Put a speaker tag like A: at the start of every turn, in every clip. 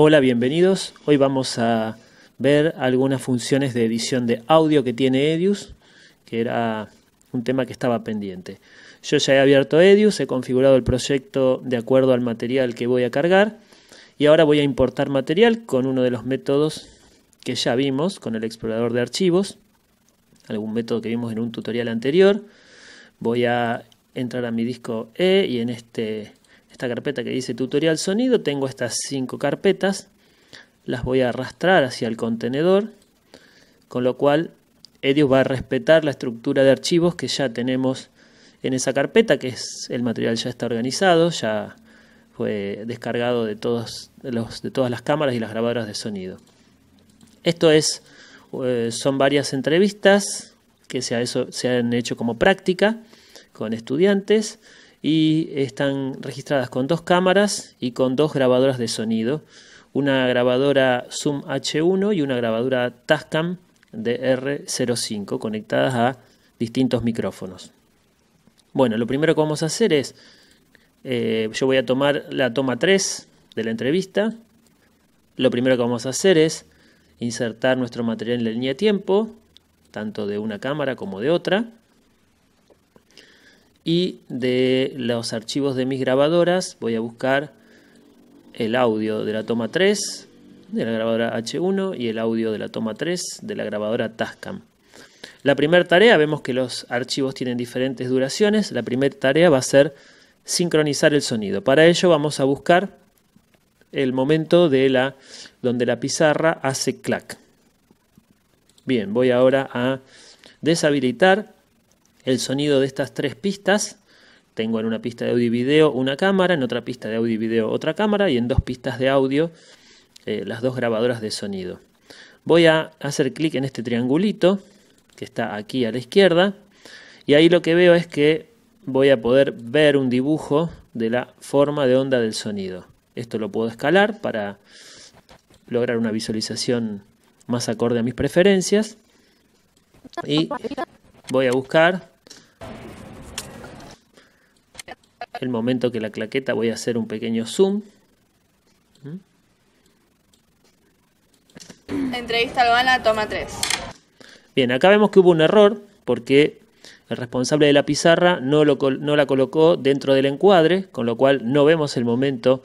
A: Hola, bienvenidos. Hoy vamos a ver algunas funciones de edición de audio que tiene Edius, que era un tema que estaba pendiente. Yo ya he abierto Edius, he configurado el proyecto de acuerdo al material que voy a cargar y ahora voy a importar material con uno de los métodos que ya vimos, con el explorador de archivos, algún método que vimos en un tutorial anterior. Voy a entrar a mi disco E y en este esta carpeta que dice tutorial sonido, tengo estas cinco carpetas, las voy a arrastrar hacia el contenedor, con lo cual Edius va a respetar la estructura de archivos que ya tenemos en esa carpeta, que es el material ya está organizado, ya fue descargado de, de todas las cámaras y las grabadoras de sonido. Esto es, eh, son varias entrevistas que se han hecho como práctica con estudiantes y están registradas con dos cámaras y con dos grabadoras de sonido, una grabadora Zoom H1 y una grabadora Tascam DR05 conectadas a distintos micrófonos. Bueno, lo primero que vamos a hacer es, eh, yo voy a tomar la toma 3 de la entrevista, lo primero que vamos a hacer es insertar nuestro material en la línea de tiempo, tanto de una cámara como de otra, y de los archivos de mis grabadoras voy a buscar el audio de la toma 3 de la grabadora H1 y el audio de la toma 3 de la grabadora Tascam. La primera tarea, vemos que los archivos tienen diferentes duraciones, la primera tarea va a ser sincronizar el sonido. Para ello vamos a buscar el momento de la, donde la pizarra hace clac. Bien, voy ahora a deshabilitar el sonido de estas tres pistas. Tengo en una pista de audio y video una cámara, en otra pista de audio y video otra cámara y en dos pistas de audio eh, las dos grabadoras de sonido. Voy a hacer clic en este triangulito que está aquí a la izquierda y ahí lo que veo es que voy a poder ver un dibujo de la forma de onda del sonido. Esto lo puedo escalar para lograr una visualización más acorde a mis preferencias. Voy a buscar. El momento que la claqueta voy a hacer un pequeño zoom.
B: Entrevista albana, toma 3.
A: Bien, acá vemos que hubo un error porque el responsable de la pizarra no, no la colocó dentro del encuadre, con lo cual no vemos el momento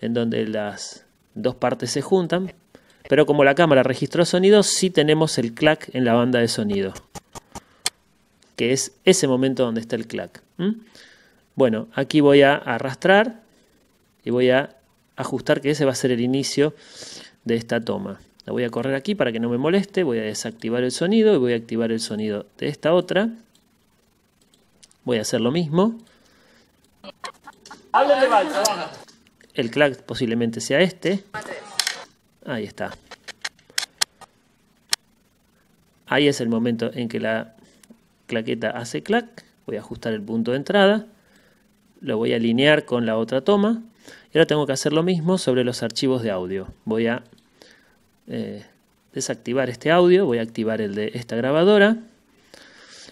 A: en donde las dos partes se juntan. Pero como la cámara registró sonido, sí tenemos el clac en la banda de sonido que es ese momento donde está el clac. Bueno, aquí voy a arrastrar y voy a ajustar que ese va a ser el inicio de esta toma. La voy a correr aquí para que no me moleste, voy a desactivar el sonido y voy a activar el sonido de esta otra. Voy a hacer lo mismo. El clac posiblemente sea este. Ahí está. Ahí es el momento en que la claqueta hace clac, voy a ajustar el punto de entrada, lo voy a alinear con la otra toma. Y ahora tengo que hacer lo mismo sobre los archivos de audio. Voy a eh, desactivar este audio, voy a activar el de esta grabadora.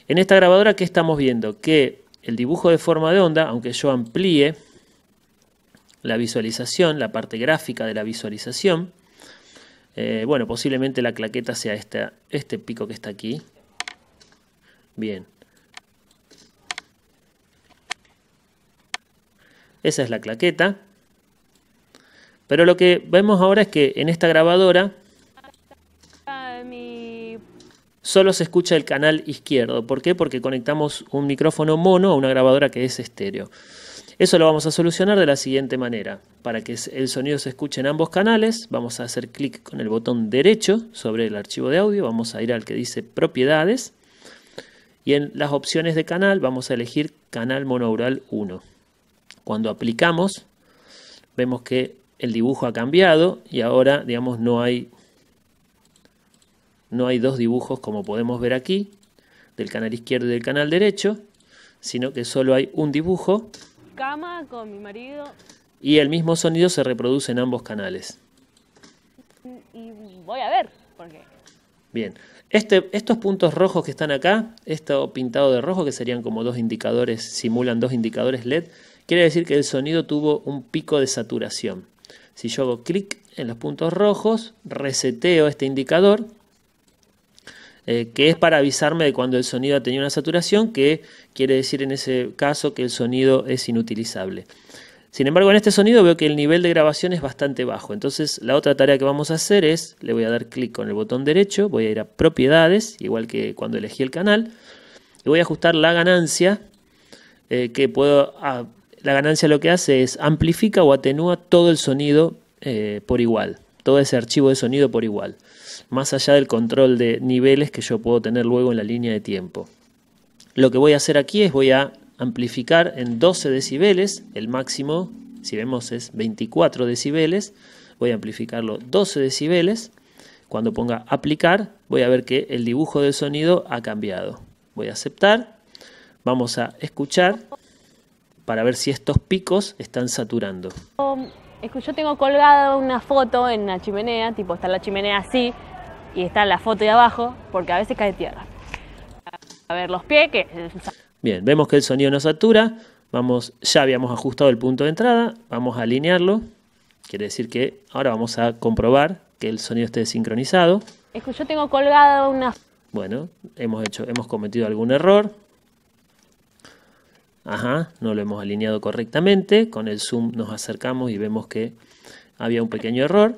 A: En esta grabadora, ¿qué estamos viendo? Que el dibujo de forma de onda, aunque yo amplíe la visualización, la parte gráfica de la visualización, eh, bueno, posiblemente la claqueta sea este pico que está aquí, Bien. Esa es la claqueta. Pero lo que vemos ahora es que en esta grabadora solo se escucha el canal izquierdo. ¿Por qué? Porque conectamos un micrófono mono a una grabadora que es estéreo. Eso lo vamos a solucionar de la siguiente manera. Para que el sonido se escuche en ambos canales, vamos a hacer clic con el botón derecho sobre el archivo de audio, vamos a ir al que dice propiedades y en las opciones de canal vamos a elegir canal monoural 1. Cuando aplicamos, vemos que el dibujo ha cambiado y ahora, digamos, no hay, no hay dos dibujos como podemos ver aquí, del canal izquierdo y del canal derecho, sino que solo hay un dibujo.
B: Cama con mi marido.
A: Y el mismo sonido se reproduce en ambos canales.
B: Y voy a ver, porque...
A: Bien. Este, estos puntos rojos que están acá, esto pintado de rojo, que serían como dos indicadores, simulan dos indicadores LED, quiere decir que el sonido tuvo un pico de saturación. Si yo hago clic en los puntos rojos, reseteo este indicador, eh, que es para avisarme de cuando el sonido ha tenido una saturación, que quiere decir en ese caso que el sonido es inutilizable. Sin embargo, en este sonido veo que el nivel de grabación es bastante bajo. Entonces, la otra tarea que vamos a hacer es, le voy a dar clic con el botón derecho, voy a ir a propiedades, igual que cuando elegí el canal, y voy a ajustar la ganancia, eh, que puedo, ah, la ganancia lo que hace es amplifica o atenúa todo el sonido eh, por igual, todo ese archivo de sonido por igual, más allá del control de niveles que yo puedo tener luego en la línea de tiempo. Lo que voy a hacer aquí es voy a amplificar en 12 decibeles, el máximo, si vemos, es 24 decibeles, voy a amplificarlo 12 decibeles, cuando ponga aplicar, voy a ver que el dibujo del sonido ha cambiado. Voy a aceptar, vamos a escuchar para ver si estos picos están saturando.
B: Em, yo tengo colgada una foto en la chimenea, tipo está la chimenea así y está la foto de abajo, porque a veces cae tierra. A ver, los pies que
A: Bien, vemos que el sonido no satura. Vamos, ya habíamos ajustado el punto de entrada. Vamos a alinearlo. Quiere decir que ahora vamos a comprobar que el sonido esté sincronizado.
B: Es que yo tengo colgada una...
A: Bueno, hemos, hecho, hemos cometido algún error. Ajá, no lo hemos alineado correctamente. Con el zoom nos acercamos y vemos que había un pequeño error.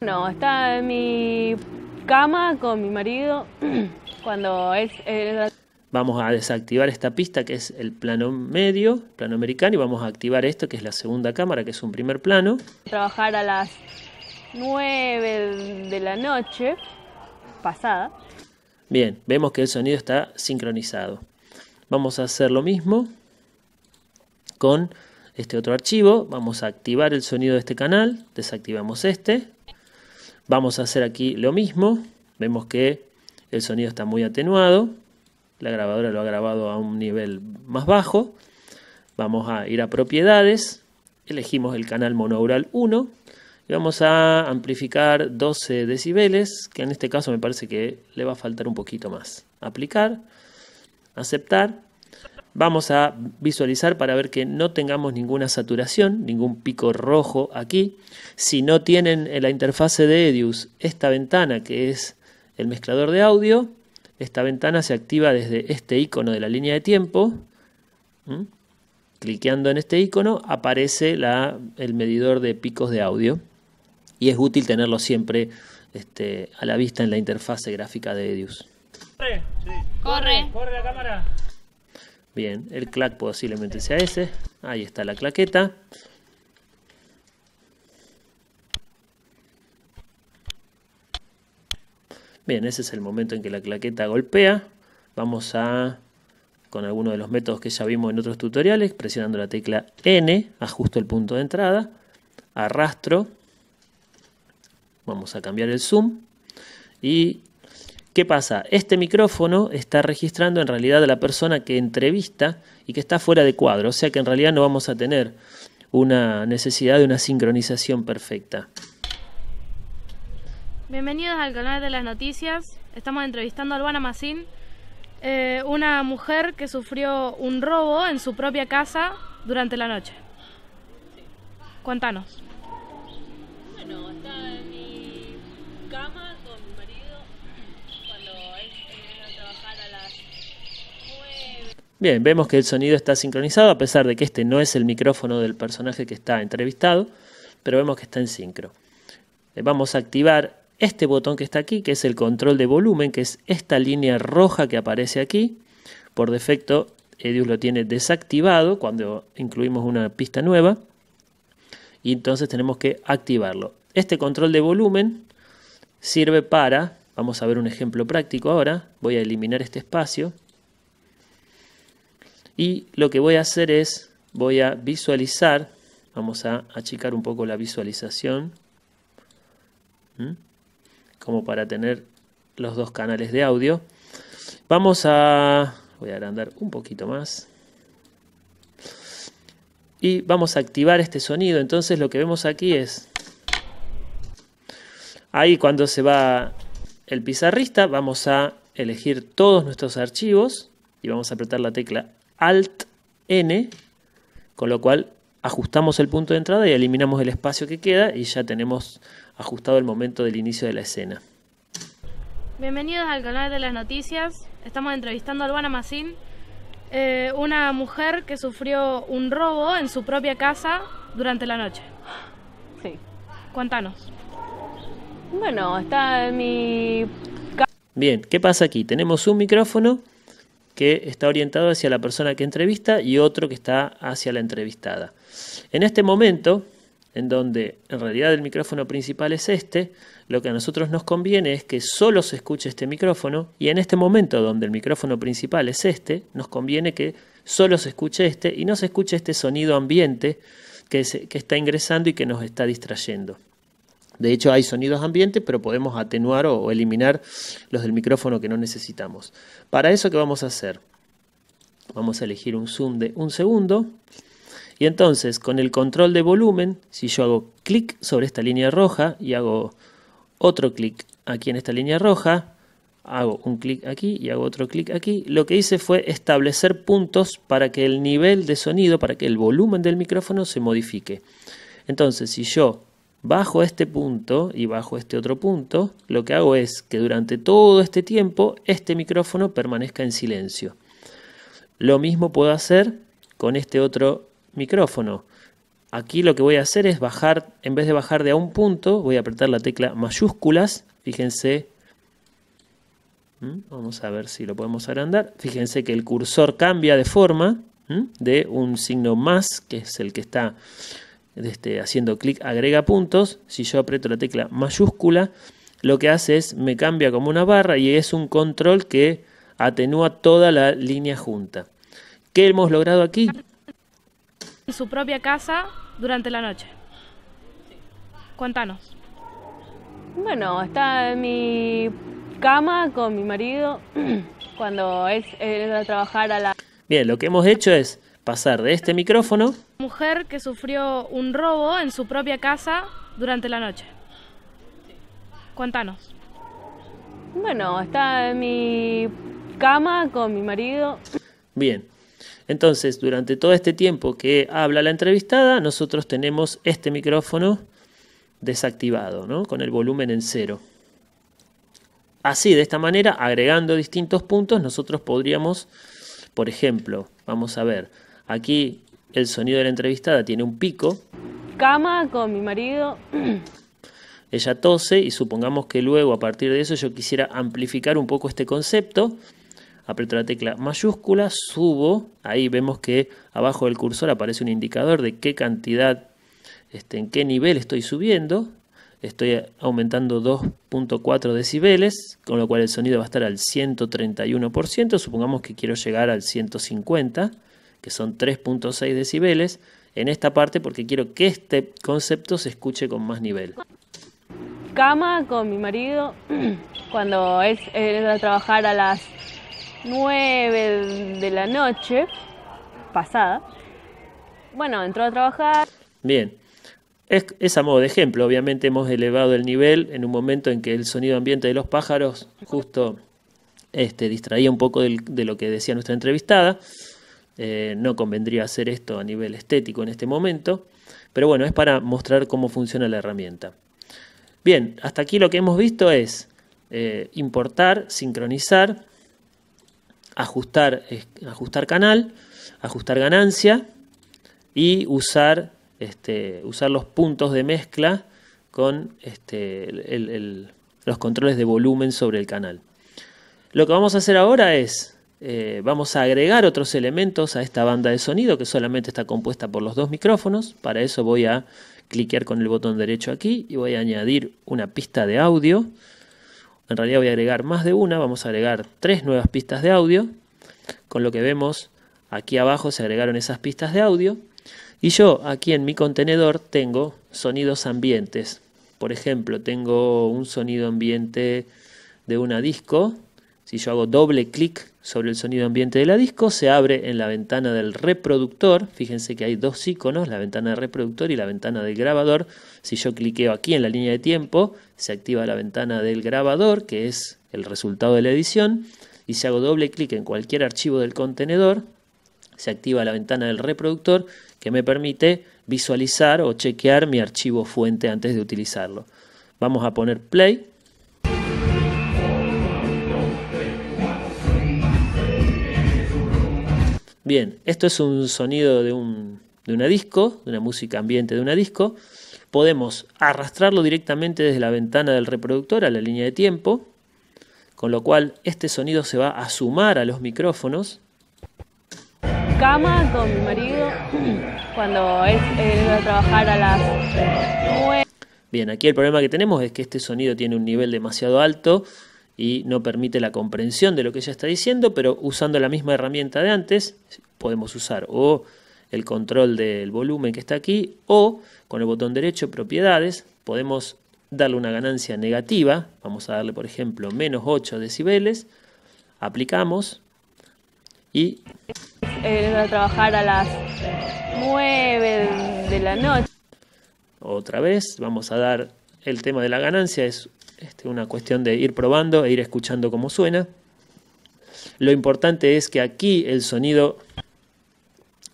B: No, está en mi cama con mi marido cuando es...
A: Vamos a desactivar esta pista que es el plano medio, plano americano, y vamos a activar esto que es la segunda cámara, que es un primer plano.
B: Trabajar a las 9 de la noche pasada.
A: Bien, vemos que el sonido está sincronizado. Vamos a hacer lo mismo con este otro archivo. Vamos a activar el sonido de este canal, desactivamos este. Vamos a hacer aquí lo mismo. Vemos que el sonido está muy atenuado la grabadora lo ha grabado a un nivel más bajo. Vamos a ir a propiedades, elegimos el canal monoural 1 y vamos a amplificar 12 decibeles, que en este caso me parece que le va a faltar un poquito más. Aplicar, aceptar. Vamos a visualizar para ver que no tengamos ninguna saturación, ningún pico rojo aquí. Si no tienen en la interfase de Edius esta ventana que es el mezclador de audio, esta ventana se activa desde este icono de la línea de tiempo. ¿Mm? Cliqueando en este icono aparece el medidor de picos de audio y es útil tenerlo siempre este, a la vista en la interfase gráfica de Edius. Corre, corre, corre la cámara. Bien, el clac posiblemente sea ese. Ahí está la claqueta. Bien, ese es el momento en que la claqueta golpea. Vamos a, con alguno de los métodos que ya vimos en otros tutoriales, presionando la tecla N, ajusto el punto de entrada, arrastro, vamos a cambiar el zoom y ¿Qué pasa? Este micrófono está registrando en realidad a la persona que entrevista y que está fuera de cuadro, o sea que en realidad no vamos a tener una necesidad de una sincronización perfecta.
B: Bienvenidos al canal de las noticias. Estamos entrevistando a Albana Macín, eh, una mujer que sufrió un robo en su propia casa durante la noche. Cuéntanos. Bueno, en mi cama con mi marido
A: cuando él a trabajar a Bien, vemos que el sonido está sincronizado, a pesar de que este no es el micrófono del personaje que está entrevistado, pero vemos que está en sincro. Eh, vamos a activar este botón que está aquí, que es el control de volumen, que es esta línea roja que aparece aquí. Por defecto, Edius lo tiene desactivado cuando incluimos una pista nueva. Y entonces tenemos que activarlo. Este control de volumen sirve para, vamos a ver un ejemplo práctico ahora, voy a eliminar este espacio. Y lo que voy a hacer es, voy a visualizar, vamos a achicar un poco la visualización. ¿Mm? como para tener los dos canales de audio. Vamos a... Voy a agrandar un poquito más. Y vamos a activar este sonido. Entonces lo que vemos aquí es... Ahí cuando se va el pizarrista vamos a elegir todos nuestros archivos y vamos a apretar la tecla Alt N, con lo cual ajustamos el punto de entrada y eliminamos el espacio que queda y ya tenemos ajustado el momento del inicio de la escena.
B: Bienvenidos al canal de las noticias. Estamos entrevistando a Albana Macín, eh, una mujer que sufrió un robo en su propia casa durante la noche. Sí. Cuéntanos. Bueno, está en mi...
A: Bien, ¿qué pasa aquí? Tenemos un micrófono que está orientado hacia la persona que entrevista y otro que está hacia la entrevistada. En este momento, en donde en realidad el micrófono principal es este, lo que a nosotros nos conviene es que solo se escuche este micrófono y en este momento donde el micrófono principal es este, nos conviene que solo se escuche este y no se escuche este sonido ambiente que, está ingresando y que nos está distrayendo. De hecho, hay sonidos ambientes, pero podemos atenuar o, o eliminar los del micrófono que no necesitamos. Para eso, ¿qué vamos a hacer? Vamos a elegir un zoom de un segundo y entonces con el control de volumen, si yo hago clic sobre esta línea roja y hago otro clic aquí en esta línea roja, hago un clic aquí y hago otro clic aquí, lo que hice fue establecer puntos para que el nivel de sonido, para que el volumen del micrófono se modifique. Entonces si yo bajo este punto y bajo este otro punto, lo que hago es que durante todo este tiempo este micrófono permanezca en silencio. Lo mismo puedo hacer con este otro micrófono. Aquí lo que voy a hacer es bajar, en vez de bajar de a un punto, voy a apretar la tecla mayúsculas. Fíjense, ¿Mm? vamos a ver si lo podemos agrandar. Fíjense que el cursor cambia de forma ¿Mm? de un signo más, que es el que está este, haciendo clic agrega puntos. Si yo aprieto la tecla mayúscula, lo que hace es me cambia como una barra y es un control que atenúa toda la línea junta. ¿Qué hemos logrado aquí?
B: su propia casa durante la noche. Cuéntanos. Bueno, está en mi cama con mi marido cuando es él trabajar a la...
A: Bien, lo que hemos hecho es pasar de este micrófono...
B: Mujer que sufrió un robo en su propia casa durante la noche. Cuéntanos. Bueno, está en mi cama con mi marido.
A: Bien, entonces, durante todo este tiempo que habla la entrevistada, nosotros tenemos este micrófono desactivado, ¿no? con el volumen en cero. Así, de esta manera, agregando distintos puntos, nosotros podríamos, por ejemplo, vamos a ver, aquí el sonido de la entrevistada tiene un pico.
B: Cama con mi marido.
A: Ella tose y supongamos que luego a partir de eso yo quisiera amplificar un poco este concepto aprieto la tecla mayúscula, subo, ahí vemos que abajo del cursor aparece un indicador de qué cantidad, este, en qué nivel estoy subiendo, estoy aumentando 2.4 decibeles, con lo cual el sonido va a estar al 131%, supongamos que quiero llegar al 150, que son 3.6 decibeles, en esta parte porque quiero que este concepto se escuche con más nivel.
B: Cama con mi marido, cuando es a trabajar a las 9 de la noche pasada. Bueno, entró a trabajar.
A: Bien. Es, a modo de ejemplo, obviamente hemos elevado el nivel en un momento en que el sonido ambiente de los pájaros justo este, distraía un poco de lo que decía nuestra entrevistada. Eh, no convendría hacer esto a nivel estético en este momento, pero bueno, es para mostrar cómo funciona la herramienta. Bien, hasta aquí lo que hemos visto es eh, importar, sincronizar ajustar, ajustar canal, ajustar ganancia y este, usar, los puntos de mezcla con este, los controles de volumen sobre el canal. Lo que vamos a hacer ahora es, eh, vamos a agregar otros elementos a esta banda de sonido que solamente está compuesta por los dos micrófonos. Para eso voy a cliquear con el botón derecho aquí y voy a añadir una pista de audio en realidad voy a agregar más de una, vamos a agregar tres nuevas pistas de audio, con lo que vemos aquí abajo se agregaron esas pistas de audio, y yo aquí en mi contenedor tengo sonidos ambientes, por ejemplo, tengo un sonido ambiente de una disco, si yo hago doble clic sobre el sonido ambiente de la disco, se abre en la ventana del reproductor, fíjense que hay dos iconos, la ventana del reproductor y la ventana del grabador, si yo cliqueo aquí en la línea de tiempo, se activa la ventana del grabador, que es el resultado de la edición, y si hago doble clic en cualquier archivo del contenedor, se activa la ventana del reproductor que me permite visualizar o chequear mi archivo fuente antes de utilizarlo. Vamos a poner play Bien, esto es un sonido de, un, una disco, de una música ambiente de una disco. Podemos arrastrarlo directamente desde la ventana del reproductor a la línea de tiempo, con lo cual este sonido se va a sumar a los micrófonos.
B: Cama con mi marido cuando es él va a trabajar a las
A: Bien, aquí el problema que tenemos es que este sonido tiene un nivel demasiado alto y no permite la comprensión de lo que ella está diciendo, pero usando la misma herramienta de antes, podemos usar o el control del volumen que está aquí, o con el botón derecho propiedades, podemos darle una ganancia negativa, vamos a darle por ejemplo menos 8 decibeles, aplicamos y...
B: Eh, a trabajar a las 9 de la noche.
A: Otra vez, vamos a dar el tema de la ganancia, es este, una cuestión de ir probando e ir escuchando cómo suena. Lo importante es que aquí el sonido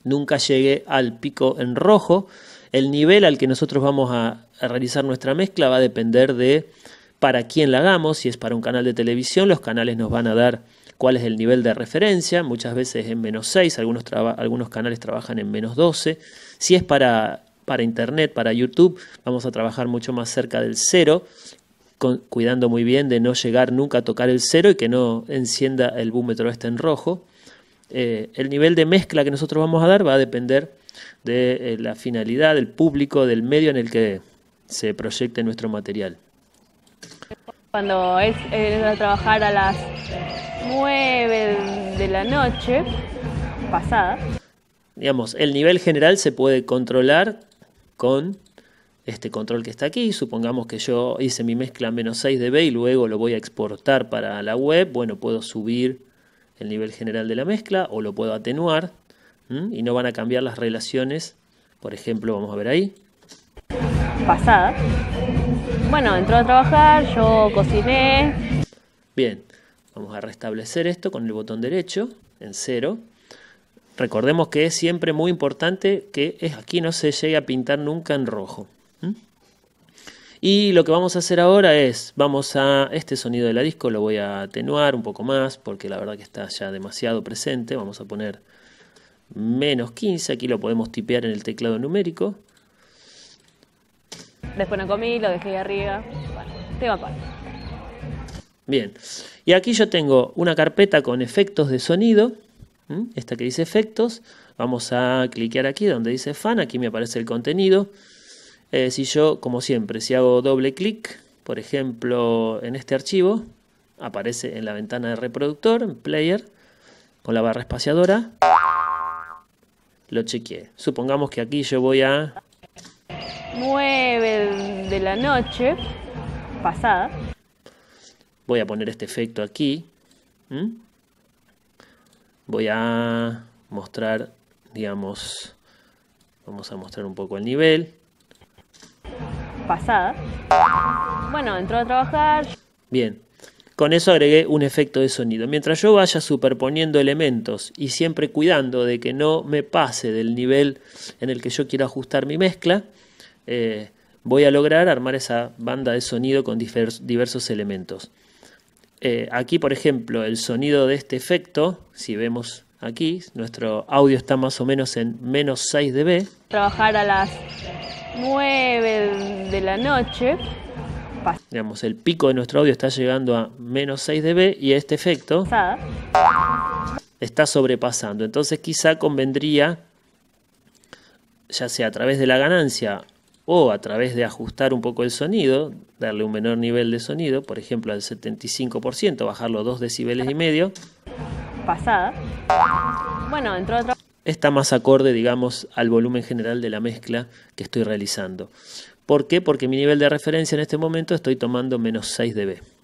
A: nunca llegue al pico en rojo. El nivel al que nosotros vamos a, realizar nuestra mezcla va a depender de para quién la hagamos. Si es para un canal de televisión, los canales nos van a dar cuál es el nivel de referencia. Muchas veces en menos 6, algunos, algunos canales trabajan en menos 12. Si es para, para Internet, para YouTube, vamos a trabajar mucho más cerca del 0, cuidando muy bien de no llegar nunca a tocar el cero y que no encienda el búmetro este en rojo. Eh, el nivel de mezcla que nosotros vamos a dar va a depender de eh, la finalidad, del público, del medio en el que se proyecte nuestro material.
B: Cuando es trabajar a las 9 de la noche pasada.
A: Digamos, el nivel general se puede controlar con este control que está aquí. Supongamos que yo hice mi mezcla menos 6 db y luego lo voy a exportar para la web. Bueno, puedo subir el nivel general de la mezcla o lo puedo atenuar y no van a cambiar las relaciones. Por ejemplo, vamos a ver ahí. Pasada.
B: Bueno, entró a trabajar, yo cociné.
A: Bien, vamos a restablecer esto con el botón derecho en cero. Recordemos que es siempre muy importante que aquí no se llegue a pintar nunca en rojo. Y lo que vamos a hacer ahora es, vamos a este sonido de la disco, lo voy a atenuar un poco más porque la verdad que está ya demasiado presente. Vamos a poner menos 15, aquí lo podemos tipear en el teclado numérico.
B: Después no comí, lo dejé arriba. tema
A: Bien, y aquí yo tengo una carpeta con efectos de sonido, esta que dice efectos. Vamos a cliquear aquí donde dice fan, aquí me aparece el contenido. Eh, si yo, como siempre, si hago doble clic, por ejemplo, en este archivo, aparece en la ventana de reproductor, en player, con la barra espaciadora, lo chequeé. Supongamos que aquí yo voy a...
B: 9 de la noche pasada.
A: Voy a poner este efecto aquí. Voy a mostrar, digamos, vamos a mostrar un poco el nivel pasada.
B: Bueno, entró a trabajar.
A: Bien. Con eso agregué un efecto de sonido. Mientras yo vaya superponiendo elementos y siempre cuidando de que no me pase del nivel en el que yo quiero ajustar mi mezcla, eh, voy a lograr armar esa banda de sonido con diversos elementos. Eh, aquí, por ejemplo, el sonido de este efecto, si vemos aquí, nuestro audio está más o menos en menos 6 dB.
B: Trabajar a las 9 de la noche.
A: Digamos, el pico de nuestro audio está llegando a menos 6 dB y este efecto está sobrepasando. Entonces quizá convendría, ya sea a través de la ganancia o a través de ajustar un poco el sonido, darle un menor nivel de sonido, por ejemplo al 75%, bajarlo 2 decibeles y medio.
B: Pasada. Bueno, entró otra
A: está más acorde, digamos, al volumen general de la mezcla que estoy realizando. ¿Por qué? Porque mi nivel de referencia en este momento estoy tomando menos 6 dB.